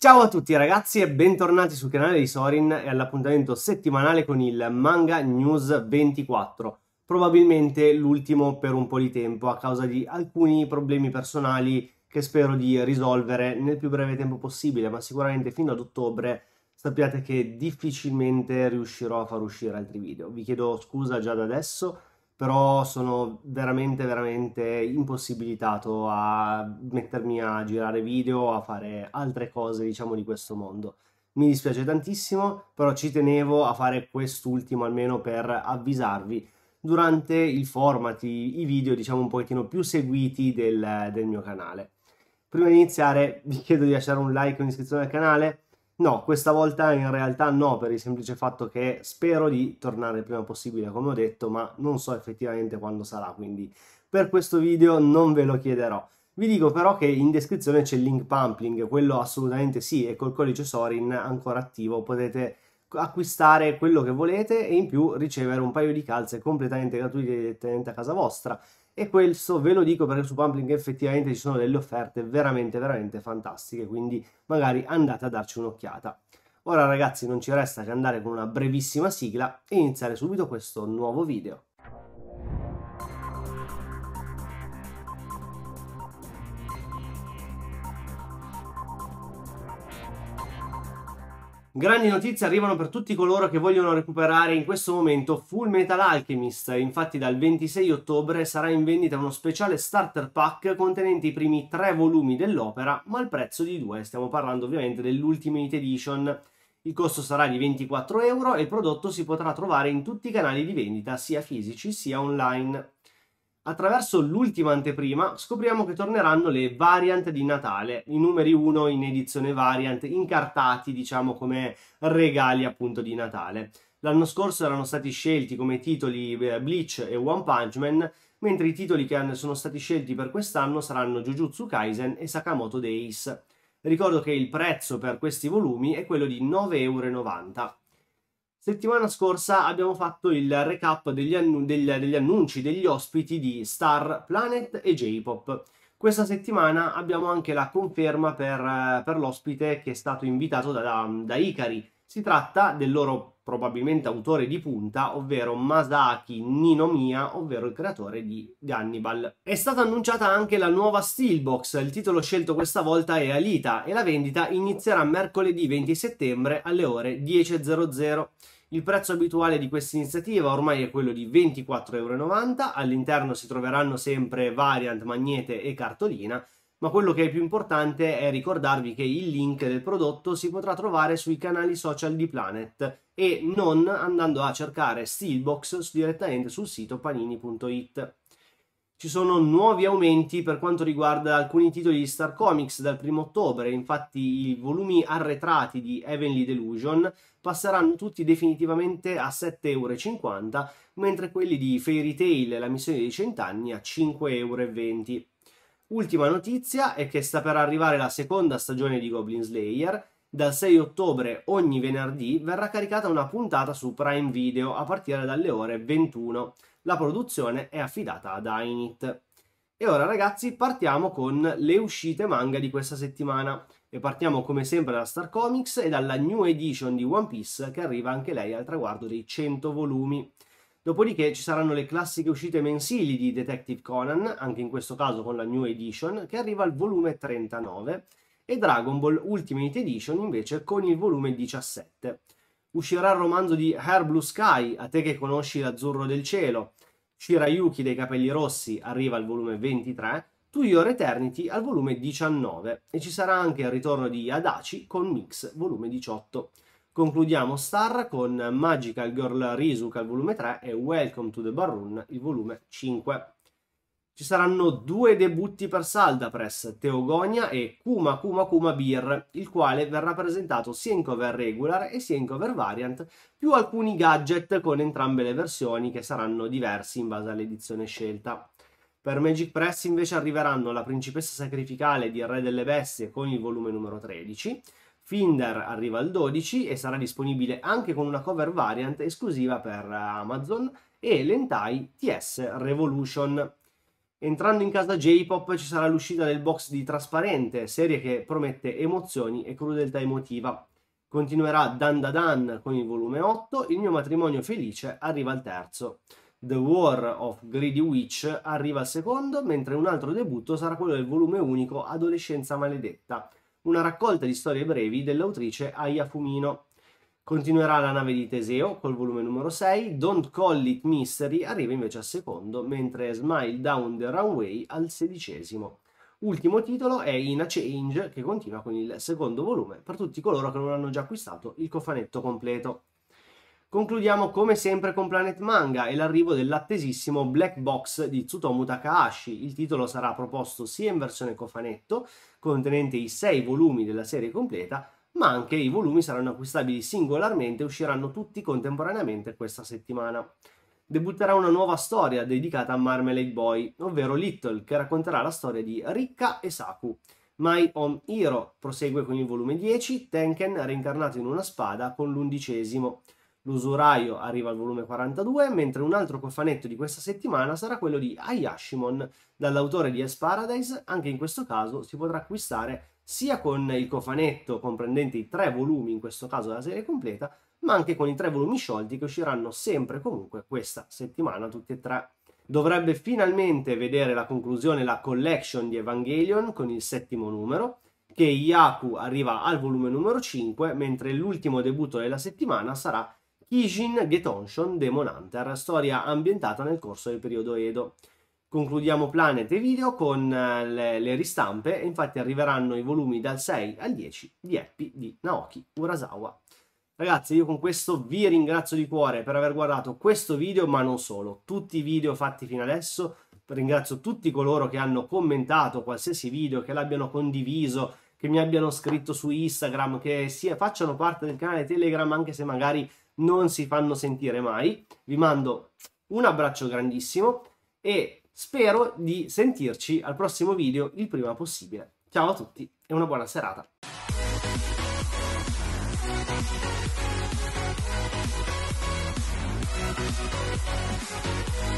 Ciao a tutti ragazzi e bentornati sul canale di Sorin e all'appuntamento settimanale con il Manga News 24, probabilmente l'ultimo per un po' di tempo a causa di alcuni problemi personali che spero di risolvere nel più breve tempo possibile, ma sicuramente fino ad ottobre sappiate che difficilmente riuscirò a far uscire altri video. Vi chiedo scusa già da adesso però sono veramente veramente impossibilitato a mettermi a girare video, a fare altre cose diciamo di questo mondo. Mi dispiace tantissimo, però ci tenevo a fare quest'ultimo almeno per avvisarvi durante i formati, i video diciamo un pochettino più seguiti del, del mio canale. Prima di iniziare vi chiedo di lasciare un like e un'iscrizione al canale, No, questa volta in realtà no, per il semplice fatto che spero di tornare il prima possibile, come ho detto, ma non so effettivamente quando sarà, quindi per questo video non ve lo chiederò. Vi dico però che in descrizione c'è il link Pumpling, quello assolutamente sì, e col codice Sorin ancora attivo potete acquistare quello che volete e in più ricevere un paio di calze completamente gratuite direttamente a casa vostra e questo ve lo dico perché su Pumpling effettivamente ci sono delle offerte veramente veramente fantastiche quindi magari andate a darci un'occhiata ora ragazzi non ci resta che andare con una brevissima sigla e iniziare subito questo nuovo video Grandi notizie arrivano per tutti coloro che vogliono recuperare in questo momento Full Metal Alchemist. Infatti, dal 26 ottobre sarà in vendita uno speciale starter pack contenente i primi tre volumi dell'opera, ma al prezzo di due. Stiamo parlando ovviamente dell'Ultimate Edition. Il costo sarà di 24 euro e il prodotto si potrà trovare in tutti i canali di vendita, sia fisici sia online. Attraverso l'ultima anteprima scopriamo che torneranno le variant di Natale, i numeri 1 in edizione variant, incartati diciamo come regali appunto di Natale. L'anno scorso erano stati scelti come titoli eh, Bleach e One Punch Man, mentre i titoli che sono stati scelti per quest'anno saranno Jujutsu Kaisen e Sakamoto Days. Ricordo che il prezzo per questi volumi è quello di 9,90€. Settimana scorsa abbiamo fatto il recap degli, annu- degli, degli annunci, degli ospiti di Star Planet e J-Pop. Questa settimana abbiamo anche la conferma per, per l'ospite che è stato invitato da, da, da Ikari, si tratta del loro probabilmente autore di punta, ovvero Masaki Ninomiya, ovvero il creatore di Gannibal. È stata annunciata anche la nuova Steelbox, il titolo scelto questa volta è Alita e la vendita inizierà mercoledì 20 settembre alle ore 10.00. Il prezzo abituale di questa iniziativa ormai è quello di 24,90€, all'interno si troveranno sempre variant, magnete e cartolina ma quello che è più importante è ricordarvi che il link del prodotto si potrà trovare sui canali social di Planet e non andando a cercare Steelbox direttamente sul sito panini.it. Ci sono nuovi aumenti per quanto riguarda alcuni titoli di Star Comics dal 1 ottobre, infatti i volumi arretrati di Heavenly Delusion passeranno tutti definitivamente a 7,50€, mentre quelli di Fairy Tail e la missione dei cent'anni a 5,20€. Ultima notizia è che sta per arrivare la seconda stagione di Goblin Slayer. Dal 6 ottobre ogni venerdì verrà caricata una puntata su Prime Video a partire dalle ore 21. La produzione è affidata ad Ainit. E ora ragazzi partiamo con le uscite manga di questa settimana e partiamo come sempre da Star Comics e dalla new edition di One Piece che arriva anche lei al traguardo dei 100 volumi. Dopodiché ci saranno le classiche uscite mensili di Detective Conan, anche in questo caso con la New Edition, che arriva al volume 39, e Dragon Ball Ultimate Edition invece con il volume 17. Uscirà il romanzo di Hair Blue Sky, a te che conosci l'azzurro del cielo, Shirayuki dei capelli rossi arriva al volume 23, To Your Eternity al volume 19 e ci sarà anche il ritorno di Adachi con Mix volume 18. Concludiamo Star con Magical Girl Rizuka al volume 3 e Welcome to the Barroon il volume 5. Ci saranno due debutti per Saldapress, Teogonia e Kuma Kuma Kuma Beer, il quale verrà presentato sia in cover regular e sia in cover variant, più alcuni gadget con entrambe le versioni che saranno diversi in base all'edizione scelta. Per Magic Press invece arriveranno la principessa sacrificale di Re delle Bestie con il volume numero 13, Finder arriva al 12 e sarà disponibile anche con una cover variant esclusiva per eh, Amazon e l'Entai TS Revolution. Entrando in casa J-Pop ci sarà l'uscita del box di Trasparente, serie che promette emozioni e crudeltà emotiva. Continuerà Dan Da Dan con il volume 8, Il mio matrimonio felice arriva al terzo. The War of Greedy Witch arriva al secondo, mentre un altro debutto sarà quello del volume unico Adolescenza maledetta, una raccolta di storie brevi dell'autrice Aya Fumino. Continuerà la nave di Teseo col volume numero 6, Don't Call It Mystery arriva invece al secondo, mentre Smile Down the Runway al sedicesimo. Ultimo titolo è In a Change che continua con il secondo volume per tutti coloro che non hanno già acquistato il cofanetto completo. Concludiamo come sempre con Planet Manga e l'arrivo dell'attesissimo Black Box di Tsutomu Takahashi. Il titolo sarà proposto sia in versione cofanetto, contenente i sei volumi della serie completa, ma anche i volumi saranno acquistabili singolarmente e usciranno tutti contemporaneamente questa settimana. Debutterà una nuova storia dedicata a Marmalade Boy, ovvero Little, che racconterà la storia di Rikka e Saku. My Home Hero prosegue con il volume 10, Tenken reincarnato in una spada con l'undicesimo. L'usuraio arriva al volume 42, mentre un altro cofanetto di questa settimana sarà quello di Ayashimon, dall'autore di As Paradise. Anche in questo caso si potrà acquistare sia con il cofanetto comprendente i tre volumi, in questo caso la serie completa, ma anche con i tre volumi sciolti che usciranno sempre comunque questa settimana, tutti e tre. Dovrebbe finalmente vedere la conclusione la collection di Evangelion con il settimo numero, che Yaku arriva al volume numero 5, mentre l'ultimo debutto della settimana sarà Kishin Getonshin Demon Hunter, storia ambientata nel corso del periodo Edo. Concludiamo Planet e Video con eh, le, le ristampe, infatti arriveranno i volumi dal 6 al 10 di Happy di Naoki Urasawa. Ragazzi, io con questo vi ringrazio di cuore per aver guardato questo video, ma non solo, tutti i video fatti fino adesso. Ringrazio tutti coloro che hanno commentato qualsiasi video, che l'abbiano condiviso, che mi abbiano scritto su Instagram, che sia, facciano parte del canale Telegram, anche se magari non si fanno sentire mai. Vi mando un abbraccio grandissimo e spero di sentirci al prossimo video il prima possibile. Ciao a tutti e una buona serata.